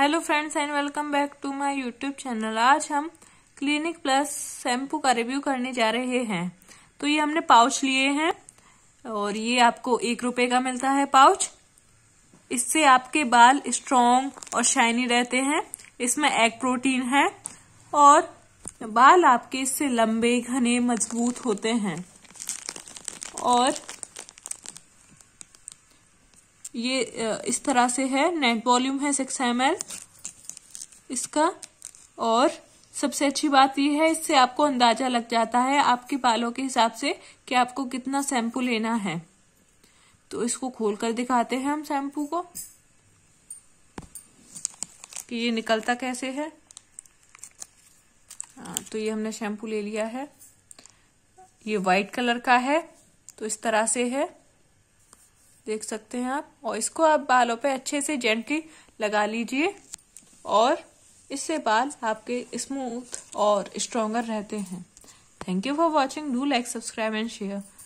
hello friends and welcome back to my YouTube channel आज हम Clinic Plus shampoo का review करने जा रहे हैं तो ये हमने पाउच लिए हैं और ये आपको एक रुपए का मिलता है पाउच इससे आपके बाल स्ट्रांग और शाइनी रहते हैं इसमें एग प्रोटीन है और बाल आपके इससे लंबे घने मजबूत होते हैं और ये इस तरह से है नेट वॉल्यूम है सिक्स एम इसका और सबसे अच्छी बात यह है इससे आपको अंदाजा लग जाता है आपके बालों के हिसाब से कि आपको कितना शैम्पू लेना है तो इसको खोल कर दिखाते हैं हम शैम्पू को कि ये निकलता कैसे है तो ये हमने शैम्पू ले लिया है ये वाइट कलर का है तो इस तरह से है देख सकते हैं आप और इसको आप बालों पे अच्छे से जेंटली लगा लीजिए और इससे बाल आपके स्मूथ और स्ट्रोंगर रहते हैं thank you for watching do like subscribe and share